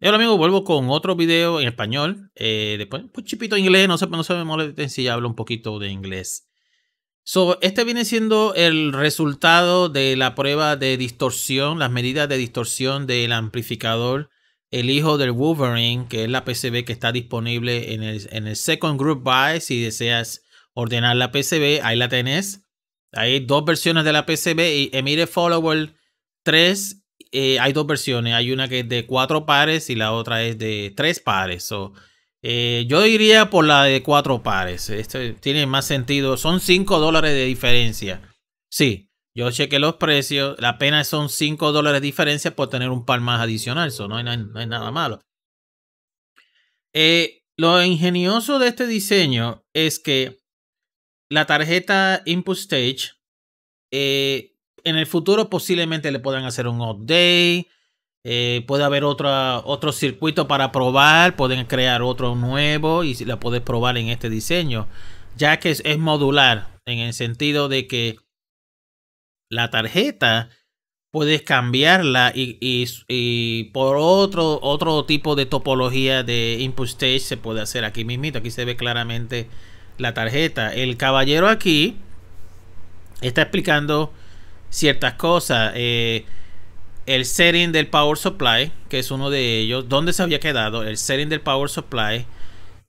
Hola amigos, vuelvo con otro video en español. Eh, después, un pues, chipito chipito inglés, no se, no me molesten si hablo un poquito de inglés. este viene siendo el resultado de la prueba de distorsión, las medidas de distorsión del amplificador, el hijo del Wolverine, que es la PCB que está disponible en el, Second Group Buy. Si deseas ordenar la PCB, ahí la tenés. Hay dos versiones de la PCB y emite eh, Follower 3 eh, hay dos versiones. Hay una que es de cuatro pares y la otra es de tres pares. Eh, yo diría por la de cuatro pares. Esto tiene más sentido. Son cinco dólares de diferencia. Sí, yo chequé los precios. La pena son cinco dólares de diferencia por tener un par más adicional. Eso no, hay, nada malo. Eh, lo ingenioso de este diseño es que la tarjeta Input Stage eh, en el futuro posiblemente le puedan hacer un update. Eh, puede haber otra, otro circuito para probar. Pueden crear otro nuevo y la puedes probar en este diseño. Ya que es, modular en el sentido de que la tarjeta puedes cambiarla y, y, por otro, otro tipo de topología de input stage se puede hacer aquí mismito. Aquí se ve claramente la tarjeta. El caballero aquí está explicando ciertas cosas. Eh, el setting del power supply, que es uno de ellos, dónde se había quedado, el setting del power supply,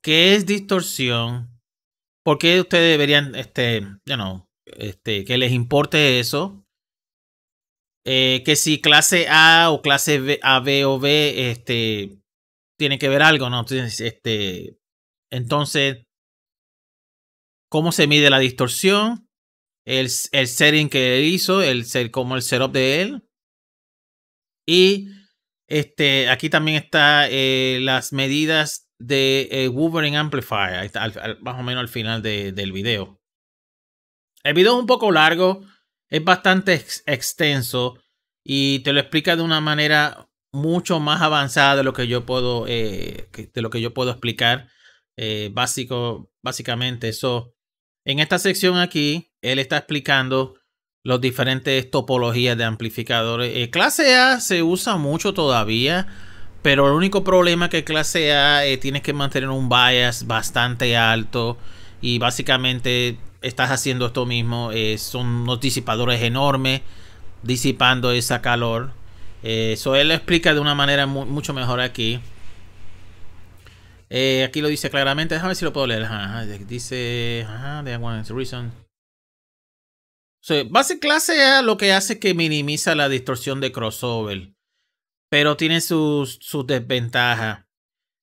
qué es distorsión, por qué ustedes deberían, este, ya no, este, que les importe eso, eh, que si clase A o clase A, B o B, este, tiene que ver algo, ¿no? este, entonces, ¿cómo se mide la distorsión? el, el setting que hizo, el, como el setup de él. Y este, aquí también está eh, las medidas de eh, Amplifier, más o menos al final del video. El video es un poco largo, es bastante extenso y te lo explica de una manera mucho más avanzada de lo que yo puedo, eh, de lo que yo puedo explicar eh, básico, básicamente. Eso en esta sección aquí, él está explicando los diferentes topologías de amplificadores. Eh, clase A se usa mucho todavía, pero el único problema que clase A eh, tienes que mantener un bias bastante alto y básicamente estás haciendo esto mismo. Eh, son unos disipadores enormes disipando esa calor. Eso él lo explica de una manera mucho mejor aquí. Eh, aquí lo dice claramente. Déjame ver si lo puedo leer. Ajá, Dice. Ajá, the reason. So, base clase A lo que hace que minimiza la distorsión de crossover. Pero tiene sus, desventajas.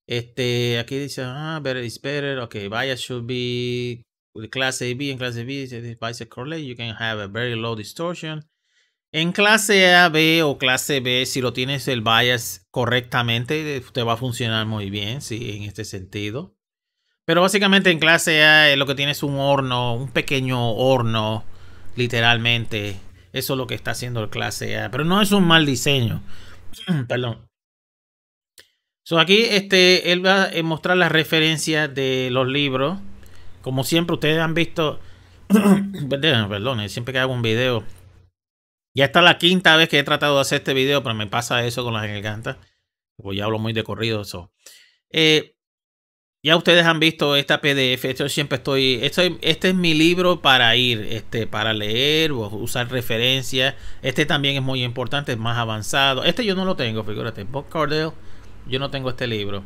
Este, aquí dice, ah, better is better. Ok, bias should be with class AB and class B. If bias correlate, you can have a very low distortion. En clase A, B o clase B, si lo tienes el bias correctamente, te va a funcionar muy bien, sí, en este sentido. Pero básicamente en clase A eh, lo que tienes un horno, un pequeño horno, literalmente. Eso es lo que está haciendo el clase A. Pero no es un mal diseño. Perdón. aquí este, él va a mostrar las referencias de los libros. Como siempre, ustedes han visto. Perdón, eh, siempre que hago un video ya está la quinta vez que he tratado de hacer este video, pero me pasa eso con las gargantas. Pues ya hablo muy de corrido eso. Eh, ya ustedes han visto esta PDF. Yo siempre estoy. Esto, este es mi libro para ir, este, para leer, o usar referencias. Este también es muy importante, es más avanzado. Este yo no lo tengo, figúrate. Bob Cardell, yo no tengo este libro.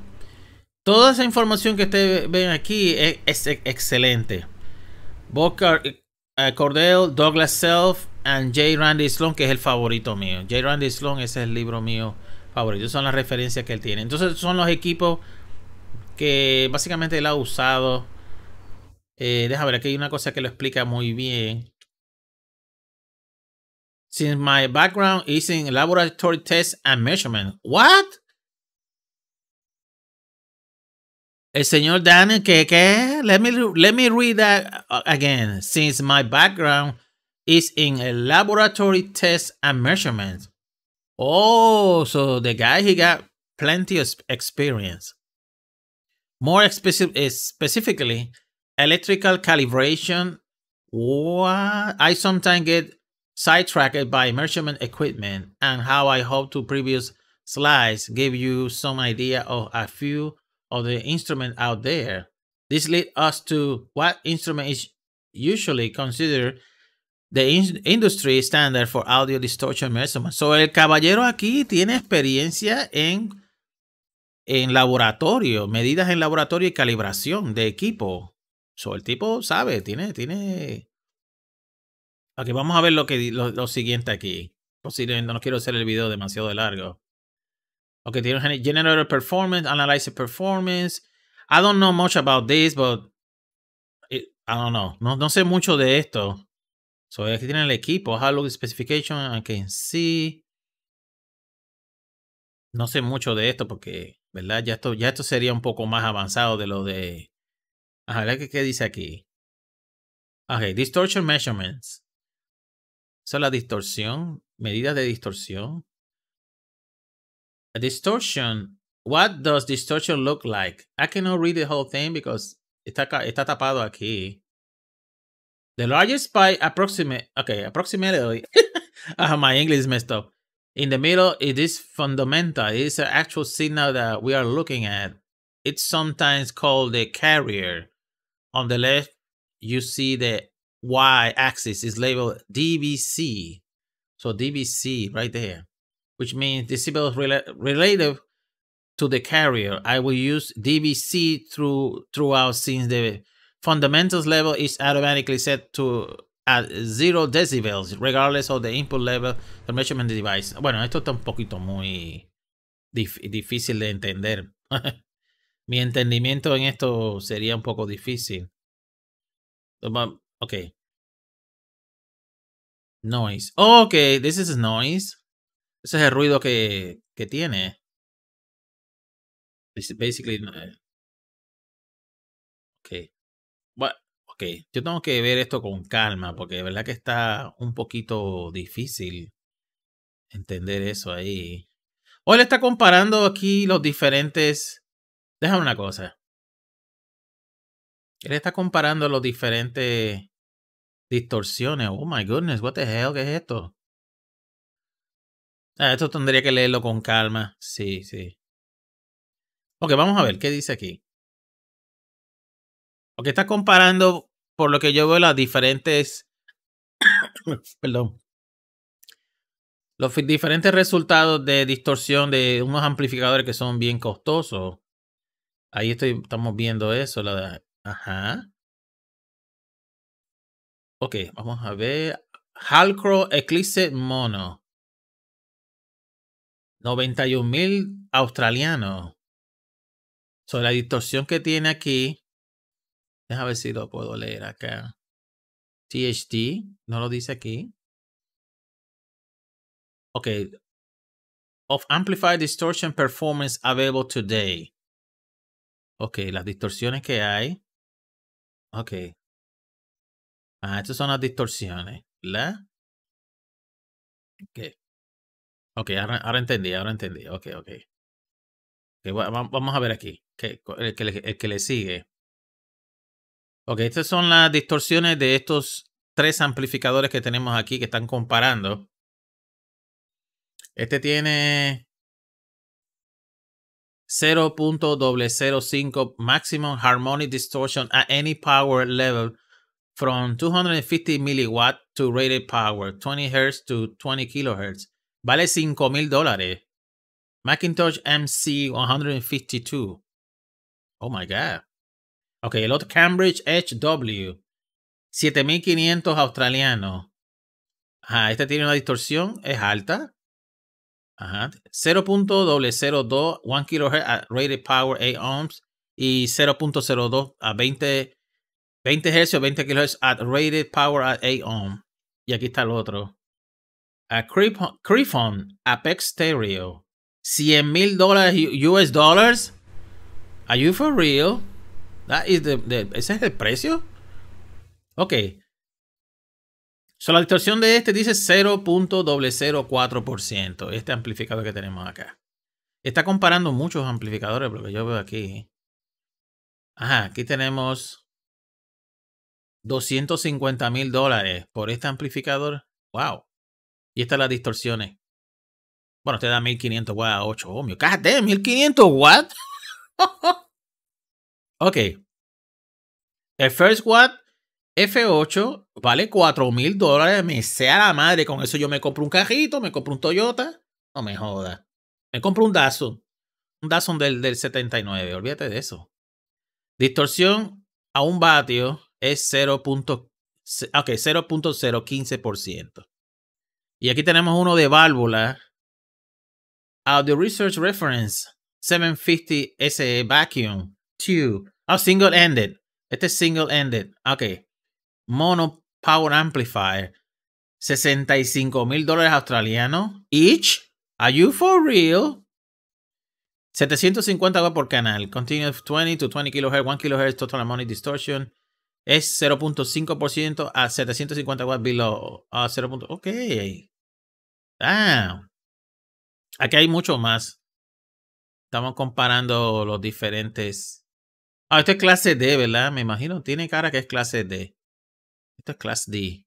Toda esa información que ustedes ven aquí es, excelente. Bob eh, Cordell, Douglas Self and J. Randy Sloan, que es el favorito mío. J. Randy Sloan, es el libro mío favorito. Son las referencias que él tiene. Entonces, son los equipos que básicamente él ha usado. Eh, deja ver, aquí hay una cosa que lo explica muy bien. Since my background is in laboratory tests and measurement. What? El señor Daniel, ¿qué, Let me, let me read that uh, again, since my background is in laboratory tests and measurements. Oh, so the guy, he got plenty of experience. More is eh, specifically, electrical calibration. What? I sometimes get sidetracked by measurement equipment and how I hope to previous slides give you some idea of a few of the instrument out there. This leads us to what instrument is usually considered the industry standard for audio distortion measurement. So el caballero aquí tiene experiencia en, en laboratorio, medidas en laboratorio y calibración de equipo. So el tipo sabe, tiene, tiene. Ok, vamos a ver lo que lo, siguiente aquí. no quiero hacer el video demasiado largo. Okay, generator performance, analyzer performance. I don't know much about this, but I don't know. No, no sé mucho de esto. So aquí tienen el equipo. How look specification, I can see. No sé mucho de esto porque, ¿verdad? Ya esto, ya esto sería un poco más avanzado de lo de. Ajá, ¿Qué, dice aquí? Okay, distortion measurements. Eso es la distorsión, medidas de distorsión. a distortion. What does distortion look like? I cannot read the whole thing because it's está tapado aquí. The largest by approximate, okay, approximately, uh, my English messed up. In the middle, it is fundamental. It is an actual signal that we are looking at. It's sometimes called the carrier. On the left, you see the y-axis is labeled DBC. So DBC right there which means disable rel relative to the carrier. I will use DVC through throughout since the fundamentals level is automatically set to at zero decibels, regardless of the input level the measurement device. Bueno, esto está un poquito muy dif difícil de entender. Mi entendimiento en esto sería un poco difícil. Ok. Noise. Oh, okay, this is noise. Ese es el ruido que, que tiene. Basically. Eh. Ok. Bueno, ok. Yo tengo que ver esto con calma porque de verdad que está un poquito difícil entender eso ahí. o él está comparando aquí los diferentes. Déjame una cosa. Él está comparando los diferentes distorsiones. Oh my goodness, what the hell, ¿qué es esto? Ah, esto tendría que leerlo con calma. Sí, sí. Ok, vamos a ver qué dice aquí. Ok, está comparando, por lo que yo veo, las diferentes. perdón. Los diferentes resultados de distorsión de unos amplificadores que son bien costosos. Ahí estoy, estamos viendo eso. ajá. Ok, vamos a ver. Halcro Eclipse Mono. 91 mil australianos. Sobre la distorsión que tiene aquí. Déjame ver si lo puedo leer acá. THD, no lo dice aquí. Ok. Of amplified distortion performance available today. Ok, las distorsiones que hay. Ok. Ah, estas son las distorsiones, ¿La? Ok. Ok, ahora, entendí, ahora entendí. Ok, ok. vamos a ver aquí. Que, el, que le, sigue. Ok, estas son las distorsiones de estos tres amplificadores que tenemos aquí que están comparando. Este tiene 0.005 maximum harmonic distortion at any power level from 250 milliwatt to rated power, 20 Hz to 20 kilohertz. Vale $5,000 mil dólares. Macintosh MC 152. Oh my God. Ok, el otro Cambridge HW. 7500 australianos. Ajá, este tiene una distorsión, es alta. Ajá. 0.002, 1 kHz at rated power 8 ohms y 0.02 a 20, 20 Hz o 20 kHz at rated power at 8 ohms. Y aquí está el otro a Crifon Apex Stereo. 100 mil dólares US dollars. Are you for real? ¿Ese es el precio? Ok. So, la distorsión de este dice 0.004%. Este amplificador que tenemos acá. Está comparando muchos amplificadores, que yo veo aquí. Ajá, aquí tenemos 250 mil dólares por este amplificador. ¡Wow! Y estas las distorsiones. Bueno, te da 1500 watts a 8 Ohmio, ¡Cállate! ¡1500 watts! ok. El first watt F8 vale 4000$ dólares. Me sea la madre. Con eso yo me compro un cajito, me compro un Toyota. No me joda. Me compro un Datsun. Un Datsun del, del 79. Olvídate de eso. Distorsión a un vatio es 0. 0.015%. Y aquí tenemos uno de válvula. Audio uh, Research Reference 750 SE Vacuum 2. Oh, single ended. Este es single ended. Ok. Mono Power Amplifier. 65 mil dólares australianos. Each. Are you for real? 750 watts por canal. Continuous 20 to 20 kilohertz. 1 kHz total harmonic distortion. Es 0.5% a 750 watts below. 0. Ah, ok. Ah, aquí hay mucho más. Estamos comparando los diferentes. Ah, esto es clase D, ¿verdad? Me imagino, tiene cara que es clase D. Esto es clase D.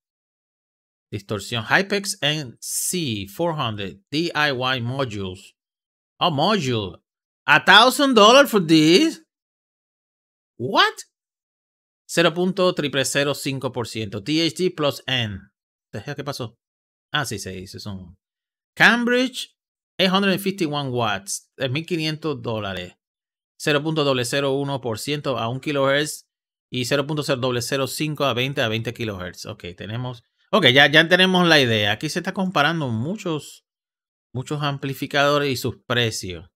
Distorsión. Hypex NC 400 DIY modules. Oh, module. A thousand dollars for this? What? 0.0005%. THD plus N. ¿Qué pasó? Ah, sí, se dice son. Cambridge, 851 watts, 1500 dólares. 0.001% a 1 kilohertz y 0.005 a 20 a 20 kHz. Ok, tenemos. Ok, ya, ya tenemos la idea. Aquí se está comparando muchos, muchos amplificadores y sus precios.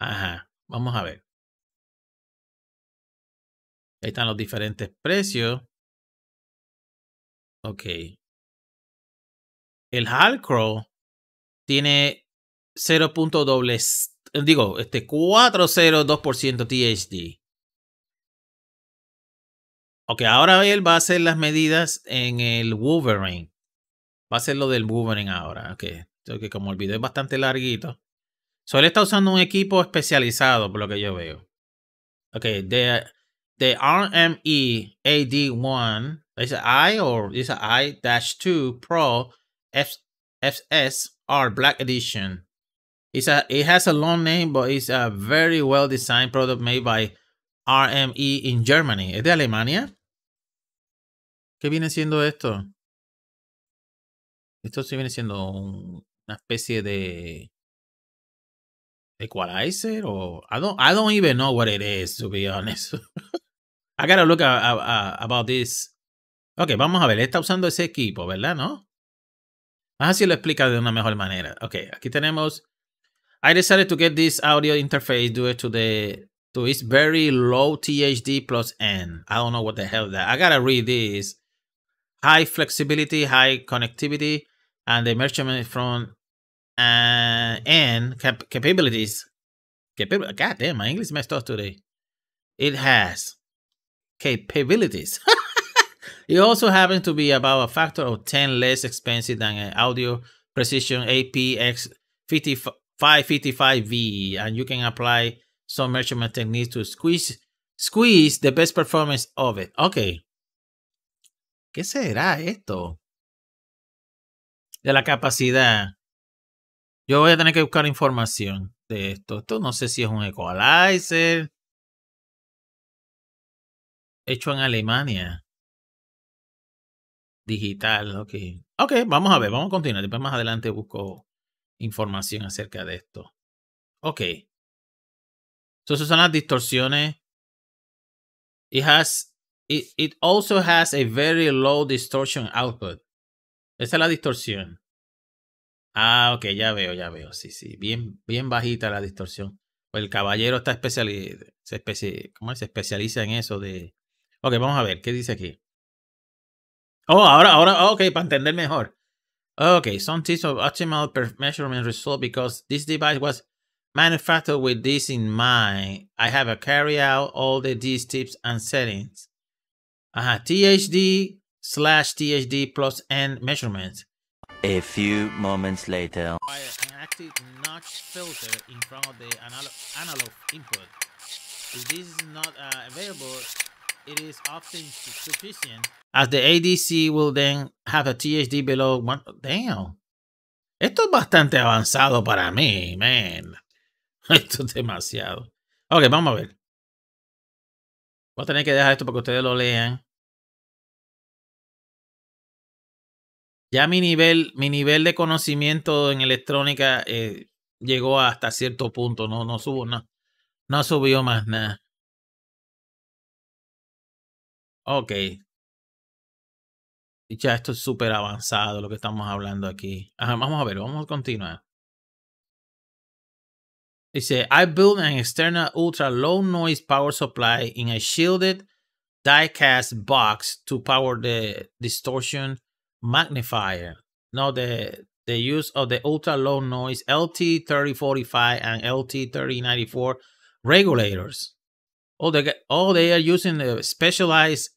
Ajá, vamos a ver. Ahí están los diferentes precios. Ok. El Halcrow tiene 0. digo, este 402% THD. Ok, ahora él va a hacer las medidas en el Wolverine. Va a hacer lo del Wolverine ahora. Ok, que como el video es bastante larguito. Solo está usando un equipo especializado, por lo que yo veo. Ok, de, de RME AD1, dice I o I-2 Pro F, R Black Edition. It's a, it has a long name, but it's a very well designed product made by RME in Germany. ¿Es de Alemania? ¿Qué viene siendo esto? Esto sí viene siendo un, una especie de equalizer o I don't I don't even know what it is to be honest. I gotta look a, about this. Ok, vamos a ver. Está usando ese equipo, ¿verdad? ¿No? Vamos ah, si lo explica de una mejor manera. Ok, aquí tenemos. I decided to get this audio interface due to the to its very low THD plus N. I don't know what the hell that. I gotta read this. High flexibility, high connectivity, and the measurement from uh, N cap capabilities. Capable. God damn, my English messed up today. It has capabilities. It also happens to be about a factor of 10 less expensive than an Audio Precision APX 555V, e, and you can apply some measurement techniques to squeeze, squeeze the best performance of it. Ok. ¿Qué será esto? De la capacidad. Yo voy a tener que buscar información de esto. Esto no sé si es un equalizer. Hecho en Alemania digital, ok. Ok, vamos a ver, vamos a continuar. Después más adelante busco información acerca de esto. Ok. Entonces son las distorsiones. It has, it, also has a very low distortion output. Esa es la distorsión. Ah, ok, ya veo, ya veo. Sí, sí, bien, bien bajita la distorsión. El caballero está especial, se, especi, ¿cómo es? se especializa en eso de... Ok, vamos a ver, ¿qué dice aquí? Oh, ahora, ahora, oh, ok, para entender mejor. Okay, some tips of optimal measurement result because this device was manufactured with this in mind. I have carry out all the these tips and settings. Aha, THD slash THD plus N measurement. A few moments later. An active notch filter in front of the analog, analog input. If this is not uh, available, as the ADC will then have a THD below one. Damn. Esto es bastante avanzado para mí, man. Esto es demasiado. Ok, vamos a ver. Voy a tener que dejar esto para que ustedes lo lean. Ya mi nivel, mi nivel de conocimiento en electrónica eh, llegó hasta cierto punto. No, no subo no subió más nada. Ok. Ya esto es súper avanzado lo que estamos hablando aquí. Ajá, vamos a ver, vamos a continuar. Dice, I built an external ultra low noise power supply in a shielded diecast box to power the distortion magnifier. Now the the use of the ultra low noise LT3045 and LT3094 regulators. Oh, they, oh, they are using the specialized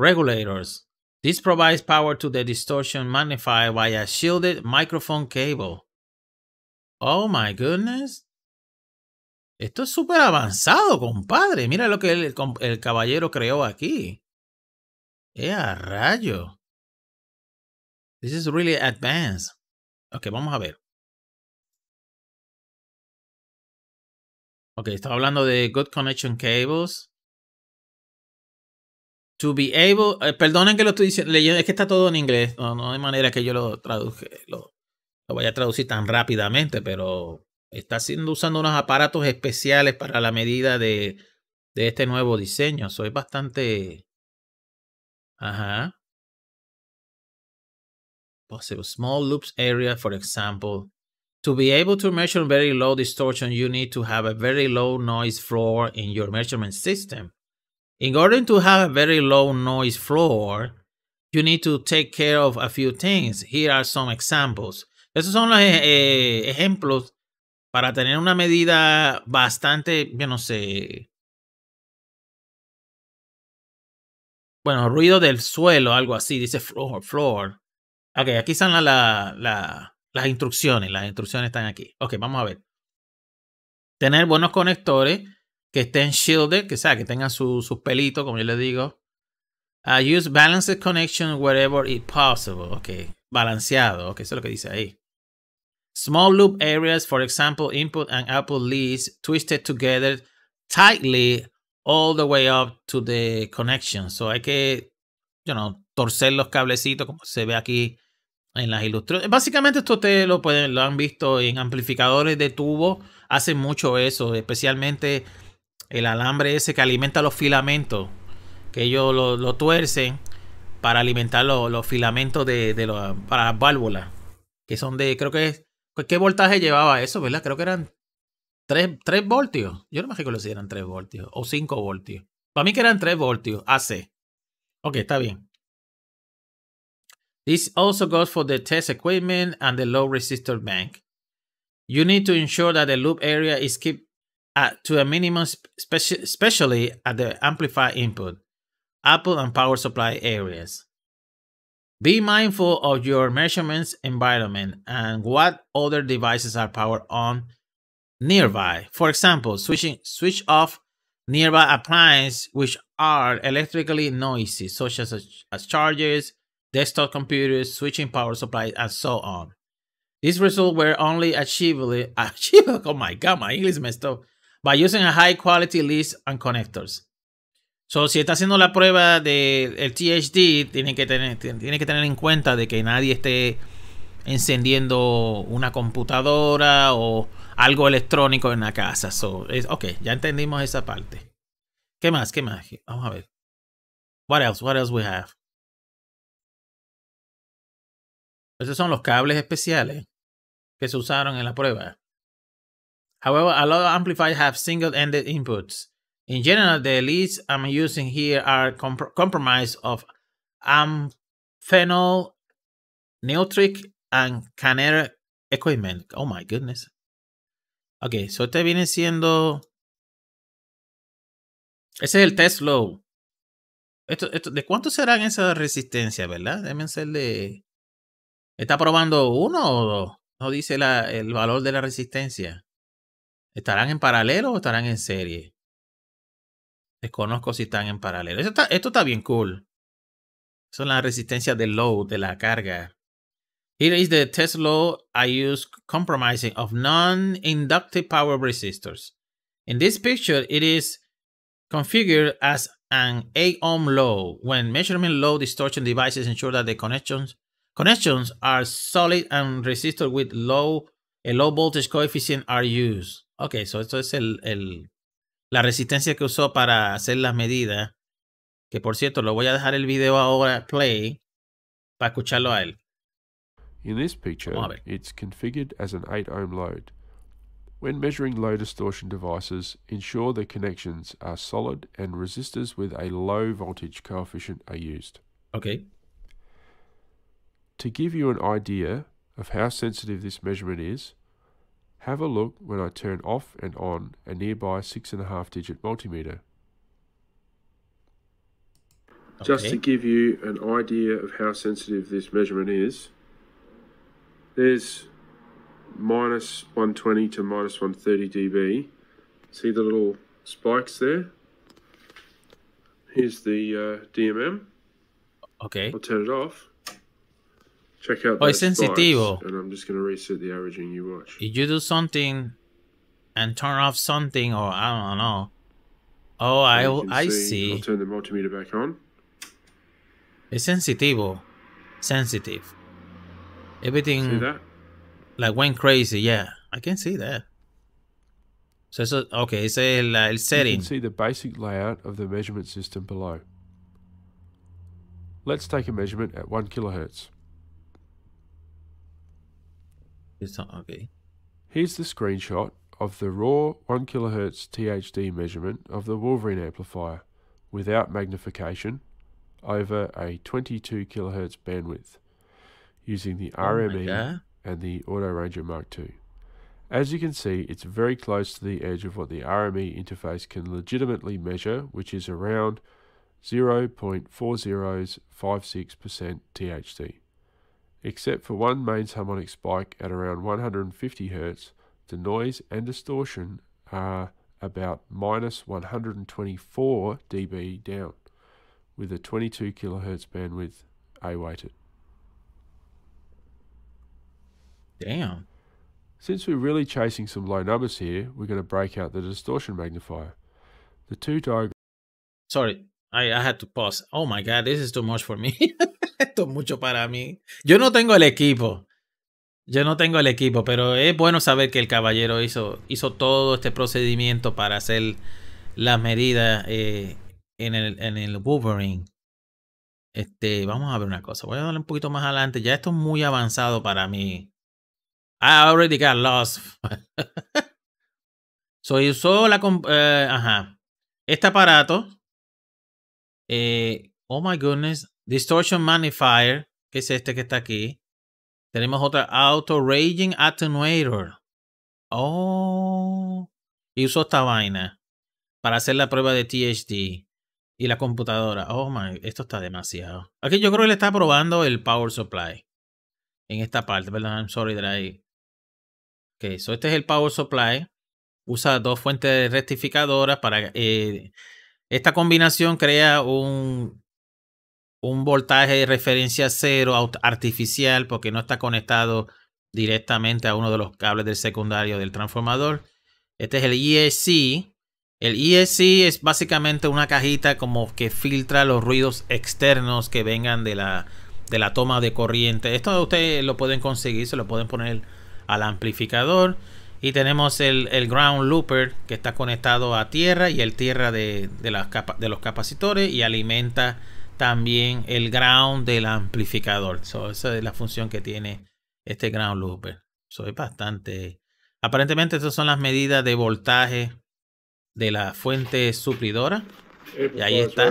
regulators. This provides power to the distortion magnifier via a shielded microphone cable. Oh my goodness. Esto es súper avanzado, compadre. Mira lo que el, caballero creó aquí. ¡Eh, rayo! This is really advanced. Ok, vamos a ver. Ok, estaba hablando de Good Connection Cables. To be able, eh, perdonen que lo estoy diciendo, es que está todo en inglés, no, hay manera que yo lo traduzca, lo, voy vaya a traducir tan rápidamente, pero está siendo, usando unos aparatos especiales para la medida de, de este nuevo diseño. Soy bastante. Ajá. Possible small loops area, for example. To be able to measure very low distortion, you need to have a very low noise floor in your measurement system. In order to have a very low noise floor, you need to take care of a few things. Here are some examples. Esos son los eh, eh, ejemplos para tener una medida bastante, yo no sé. Bueno, ruido del suelo, algo así, dice floor. floor. Ok, aquí están la, las instrucciones. Las instrucciones están aquí. Ok, vamos a ver. Tener buenos conectores que estén shielded, que, sea, que tengan sus pelitos, como yo les digo. Ah, use balanced connection wherever it possible. Ok, balanceado. Ok, eso es lo que dice ahí. Small loop areas, for example, input and output leads twisted together tightly all the way up to the connection. So hay que, you know, torcer los cablecitos como se ve aquí en las ilustraciones. Básicamente esto ustedes lo, pueden, lo han visto en amplificadores de tubo. hace mucho eso, especialmente el alambre ese que alimenta los filamentos, que ellos lo, lo tuercen para alimentar los filamentos de, de las válvulas, que son de, creo que ¿qué voltaje llevaba eso, verdad? Creo que eran 3, 3 voltios. Yo no me acuerdo si eran 3 voltios o 5 voltios. Para mí que eran 3 voltios, AC. Ok, está bien. This also goes for the test equipment and the low resistor bank. You need to ensure that the loop area is kept at, to a minimum, speci especially at the amplifier input, output, and power supply areas. Be mindful of your measurements environment and what other devices are powered on nearby. For example, switching, switch off nearby appliances which are electrically noisy, such as, as chargers, desktop computers, switching power supplies, and so on. These results were only achievable. achievable oh my god, my English messed up. by using a high quality list and connectors. So, si está haciendo la prueba del THD, tiene que, tener, tiene que tener en cuenta de que nadie esté encendiendo una computadora o algo electrónico en la casa. So, es, ok, ya entendimos esa parte. ¿Qué más? ¿Qué más? Vamos a ver. What else? What else we have? Esos son los cables especiales que se usaron en la prueba. However, a lot of amplifiers have single-ended inputs. In general, the leads I'm using here are comp compromised of amphenol, neutric, and Canera equipment. Oh my goodness. Ok, so este viene siendo... Ese es el test low. Esto, esto, ¿De cuánto serán esas resistencias, verdad? Deben hacerle, de... ¿Está probando uno o dos? No dice la, el valor de la resistencia. ¿Estarán en paralelo o estarán en serie? Desconozco si están en paralelo. Esto está, esto está bien cool. Son las resistencias del load, de la carga. Here is the test load I use compromising of non-inductive power resistors. In this picture, it is configured as an 8 ohm load. When measurement low distortion devices ensure that the connections, connections are solid and resistor with low el low voltage coefficient are used. Ok, so esto es el, el, la resistencia que usó para hacer las medidas. Que por cierto, lo voy a dejar el video ahora play para escucharlo a él. In this picture, it's configured as an 8 ohm load. When measuring low distortion devices, ensure the connections are solid and resistors with a low voltage coefficient are used. Okay. To give you an idea, of how sensitive this measurement is, have a look when I turn off and on a nearby 6.5 digit multimeter. Okay. Just to give you an idea of how sensitive this measurement is, there's minus 120 to minus 130 dB. See the little spikes there? Here's the uh, DMM. Okay. I'll turn it off. Check out. Oh, it's sensitivo. And I'm just gonna reset the origin. You watch. If you do something, and turn off something, or I don't know. Oh, I I I see. I'll turn the multimeter back on. It's sensitivo, sensitive. Everything. Like went crazy. Yeah, I can see that. So, so okay, it's a el setting. You can see the basic layout of the measurement system below. Let's take a measurement at 1 kHz okay. Here's the screenshot of the raw 1 kHz THD measurement of the Wolverine amplifier without magnification over a 22 kHz bandwidth using the oh RME and the Auto Ranger Mark II. As you can see, it's very close to the edge of what the RME interface can legitimately measure, which is around 0.4056% THD. Except for one mains harmonic spike at around 150 Hz, the noise and distortion are about minus 124 dB down, with a 22 kHz bandwidth A weighted. Damn. Since we're really chasing some low numbers here, we're going to break out the distortion magnifier. The two diagrams. Sorry, I, I, had to pause. Oh my God, this is too much for me. Esto es mucho para mí. Yo no tengo el equipo. Yo no tengo el equipo, pero es bueno saber que el caballero hizo, hizo todo este procedimiento para hacer las medidas eh, en, el, en el Wolverine. Este, vamos a ver una cosa. Voy a darle un poquito más adelante. Ya esto es muy avanzado para mí. I already got lost. so usó la. Eh, ajá. Este aparato eh, oh my goodness. Distortion Magnifier, que es este que está aquí. Tenemos otra Auto Raging Attenuator. Oh. Y uso esta vaina para hacer la prueba de THD y la computadora. Oh my, esto está demasiado. Aquí yo creo que le está probando el power supply. En esta parte, perdón, I'm sorry that I... Ok, so este es el power supply. Usa dos fuentes rectificadoras para eh, esta combinación crea un, un voltaje de referencia cero artificial porque no está conectado directamente a uno de los cables del secundario del transformador. Este es el ESC. El ESC es básicamente una cajita como que filtra los ruidos externos que vengan de la, de la toma de corriente. Esto ustedes lo pueden conseguir, se lo pueden poner al amplificador. Y tenemos el, ground looper que está conectado a tierra y el tierra de, las de los capacitores y alimenta también el ground del amplificador. So, esa es la función que tiene este ground looper. soy bastante... Aparentemente estas son las medidas de voltaje de la fuente suplidora. Eh, y ahí está.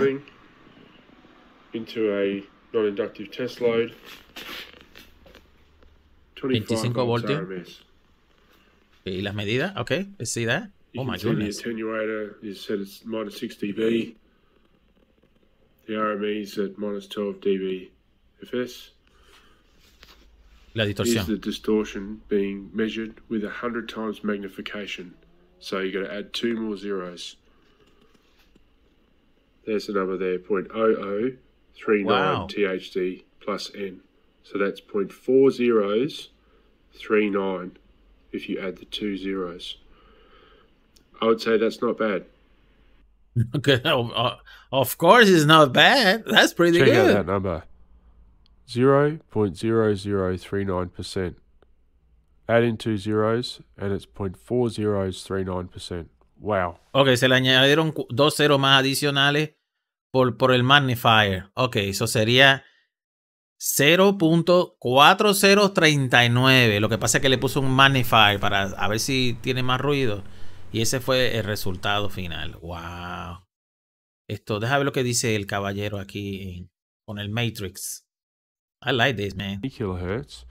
25 voltios. Y las medidas, okay, let see that. You oh my goodness. The attenuator is said at minus 6 dB. The RME is at minus 12 dB FS. La distorsión. Is the distortion being measured with 100 times magnification. So you got to add two more zeros. There's the number there, 0.0039 wow. THD plus N. So that's 0.4039 if you add the two zeros. I would say that's not bad. Okay, oh, uh, of course it's not bad. That's pretty Check good. Check out that number. 0.0039%. Add in two zeros and it's 0.4039%. Wow. Ok, se le añadieron dos ceros más adicionales por, por el magnifier. Ok, eso sería 0.4039. Lo que pasa es que le puso un magnify para a ver si tiene más ruido. Y ese fue el resultado final. ¡Wow! Esto, déjame ver lo que dice el caballero aquí con el Matrix. I like this, man. Kilohertz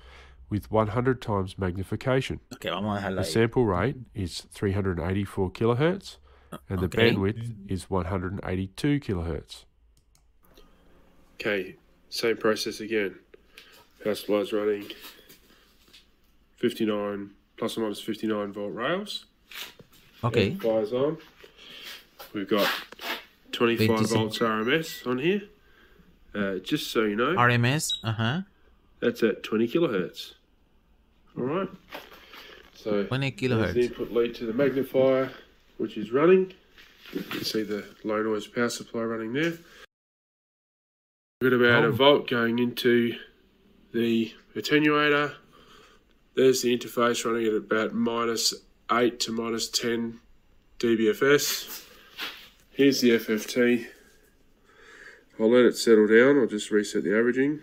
with 100 times magnification. Okay, vamos a dejarlo ahí. The sample rate is 384 kilohertz and the bandwidth is 182 kilohertz. Okay, Same process again. House flies running 59, plus or minus 59 volt rails. Okay. Fires on. We've got 25 56. volts RMS on here. Uh, just so you know. RMS, uh-huh. That's at 20 kilohertz. All right. So 20 kilohertz. The input lead to the magnifier, which is running. You can see the low noise power supply running there. We've got about oh. a volt going into the attenuator. There's the interface running at about minus 8 to minus 10 dBFS. Here's the FFT. I'll let it settle down. I'll just reset the averaging.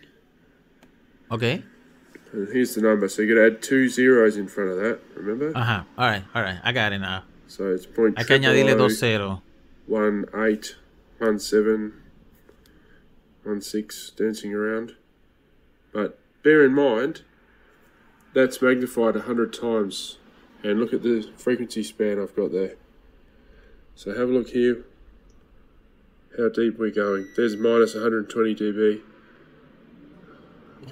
Okay. And here's the number. So you're going to add two zeros in front of that, remember? Uh-huh. All right, all right. I got it now. So it's point One eight, one seven, one six dancing around. But bear in mind, that's magnified a hundred times, and look at the frequency span I've got there. So have a look here, how deep we're going. There's minus 120 dB.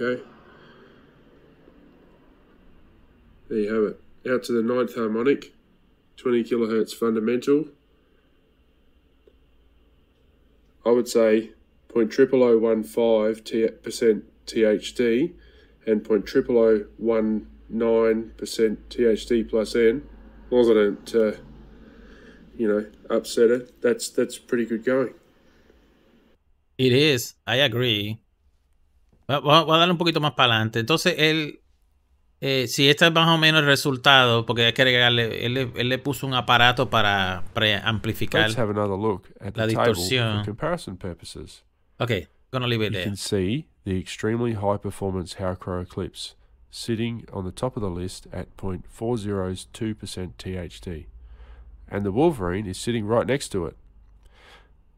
Okay. There you have it. Out to the ninth harmonic, 20 kilohertz fundamental. I would say 0.0015% THD and 0.0019% THD plus N. Long as I don't, uh, you know, upset it, that's that's pretty good going. It is, I agree. Voy a, voy a dar un poquito más para adelante. Entonces, él, eh, si este es más o menos el resultado, porque hay que agregarle, él, él le puso un aparato para preamplificar la distorsión. table for Okay, gonna leave it you there. You can see the extremely high performance Haukro Eclipse sitting on the top of the list at 0.402% THD. And the Wolverine is sitting right next to it.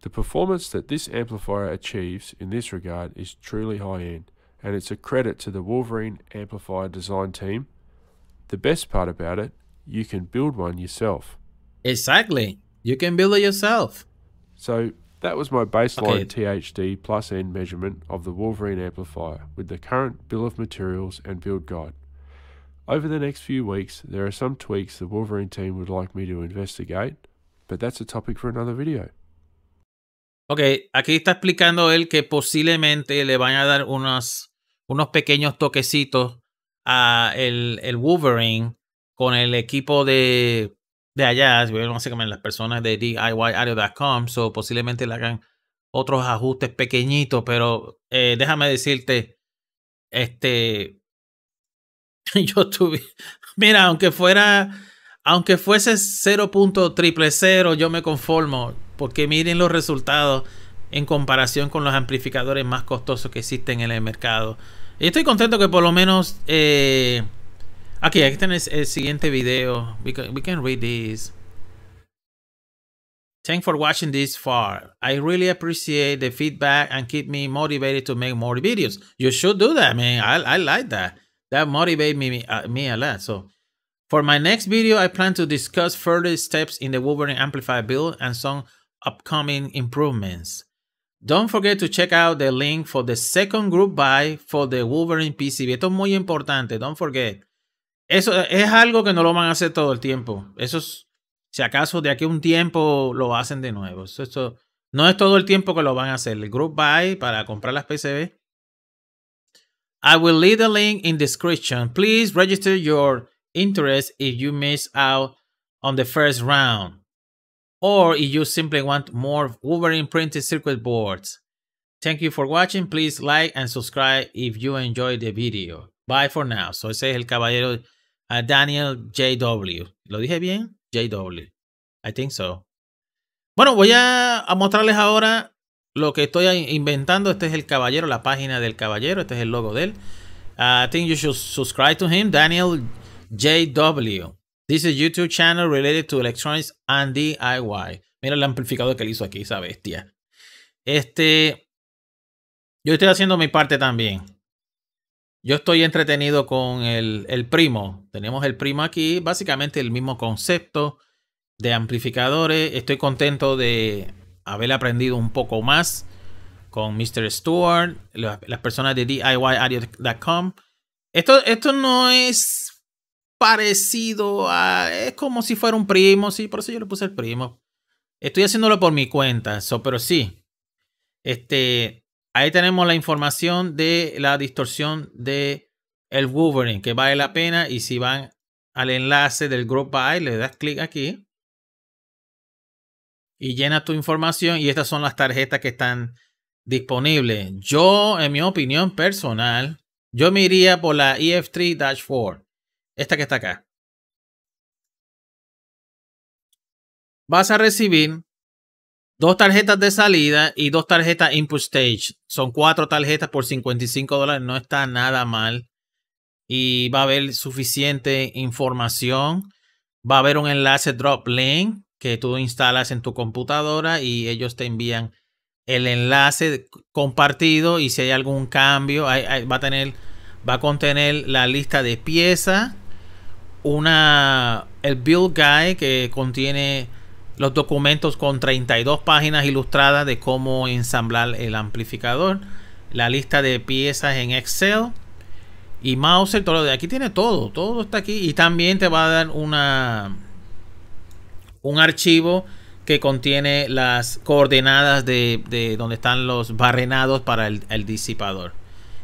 The performance that this amplifier achieves in this regard is truly high end, and it's a credit to the Wolverine amplifier design team. The best part about it, you can build one yourself. Exactly. You can build it yourself. So that was my baseline okay. THD plus N measurement of the Wolverine amplifier with the current bill of materials and build guide. Over the next few weeks, there are some tweaks the Wolverine team would like me to investigate, but that's a topic for another video. Ok, aquí está explicando él que posiblemente le van a dar unos, unos pequeños toquecitos a el, el Wolverine con el equipo de de allá, básicamente las personas de DIYAudio.com, so posiblemente le hagan otros ajustes pequeñitos, pero eh, déjame decirte, este, yo tuve, mira, aunque fuera, aunque fuese 0.000, yo me conformo, porque miren los resultados en comparación con los amplificadores más costosos que existen en el mercado. Y estoy contento que por lo menos eh, Okay, aquí tenés el siguiente video. We can, we can read this. Thanks for watching this far. I really appreciate the feedback and keep me motivated to make more videos. You should do that, man. I, I like that. That motivates me, uh, me a lot. So, for my next video, I plan to discuss further steps in the Wolverine Amplifier build and some upcoming improvements. Don't forget to check out the link for the second group buy for the Wolverine PCB. Esto es muy importante. Don't forget. Eso es algo que no lo van a hacer todo el tiempo. Eso es, si acaso de aquí a un tiempo lo hacen de nuevo. Eso, no es todo el tiempo que lo van a hacer. El group buy para comprar las PCB. I will leave the link in description. Please register your interest if you miss out on the first round. Or if you simply want more Wolverine circuit boards. Thank you for watching. Please like and subscribe if you enjoyed the video. Bye for now. So ese es el caballero a Daniel JW. ¿Lo dije bien? JW. I think so. Bueno, voy a, mostrarles ahora lo que estoy inventando. Este es el caballero, la página del caballero. Este es el logo de él. Uh, I think you should subscribe to him, Daniel JW. This is YouTube channel related to electronics and DIY. Mira el amplificador que le hizo aquí, esa bestia. Este, yo estoy haciendo mi parte también. Yo estoy entretenido con el, primo. Tenemos el primo aquí, básicamente el mismo concepto de amplificadores. Estoy contento de haber aprendido un poco más con Mr. Stewart, las, personas de DIYAudio.com. Esto, esto no es parecido a... Es como si fuera un primo, sí, por eso yo le puse el primo. Estoy haciéndolo por mi cuenta, pero sí. Este, Ahí tenemos la información de la distorsión de el Wolverine, que vale la pena. Y si van al enlace del Group By, le das clic aquí. Y llenas tu información. Y estas son las tarjetas que están disponibles. Yo, en mi opinión personal, yo me iría por la EF3-4. Esta que está acá. Vas a recibir Dos tarjetas de salida y dos tarjetas input stage. Son cuatro tarjetas por 55 dólares. No está nada mal. Y va a haber suficiente información. Va a haber un enlace drop link que tú instalas en tu computadora y ellos te envían el enlace compartido y si hay algún cambio va a tener va a contener la lista de piezas una el build guide que contiene los documentos con 32 páginas ilustradas de cómo ensamblar el amplificador, la lista de piezas en Excel y mouse todo lo de aquí tiene todo, todo está aquí y también te va a dar una un archivo que contiene las coordenadas de, donde están los barrenados para el disipador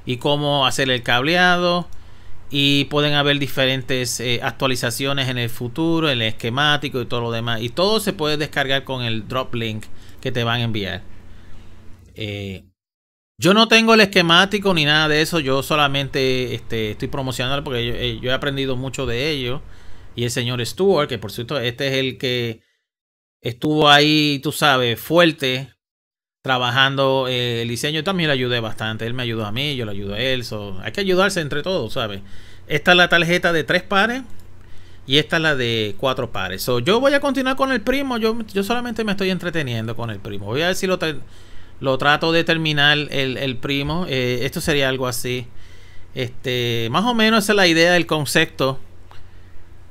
y cómo hacer el cableado, y pueden haber diferentes eh, actualizaciones en el futuro, el esquemático y todo lo demás. Y todo se puede descargar con el drop link que te van a enviar. Eh, yo no tengo el esquemático ni nada de eso, yo solamente este, estoy promocionando porque eh, yo, he aprendido mucho de ello. Y el señor Stuart, que por cierto, este es el que estuvo ahí, tú sabes, fuerte trabajando eh, el diseño. Yo también le ayudé bastante. Él me ayudó a mí, yo le ayudo a él. hay que ayudarse entre todos, ¿sabes? Esta es la tarjeta de tres pares y esta es la de cuatro pares. yo voy a continuar con el primo. Yo, yo solamente me estoy entreteniendo con el primo. Voy a ver si lo, trato de terminar el, primo. Eh, esto sería algo así. Este, más o menos esa es la idea del concepto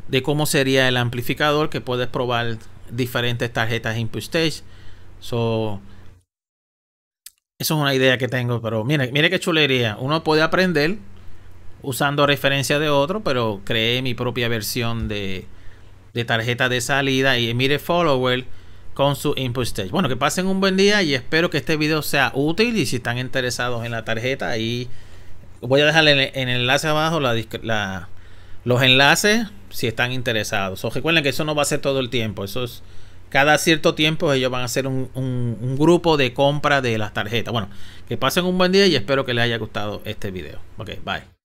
de cómo sería el amplificador que puedes probar diferentes tarjetas input stage. So, eso es una idea que tengo, pero mire, mire qué chulería. Uno puede aprender usando referencia de otro, pero creé mi propia versión de, tarjeta de salida y mire follower con su input stage. Bueno, que pasen un buen día y espero que este video sea útil y si están interesados en la tarjeta, ahí voy a dejar en el enlace abajo los enlaces si están interesados. O recuerden que eso no va a ser todo el tiempo, eso es cada cierto tiempo ellos van a hacer un, grupo de compra de las tarjetas. Bueno, que pasen un buen día y espero que les haya gustado este video. Ok, bye.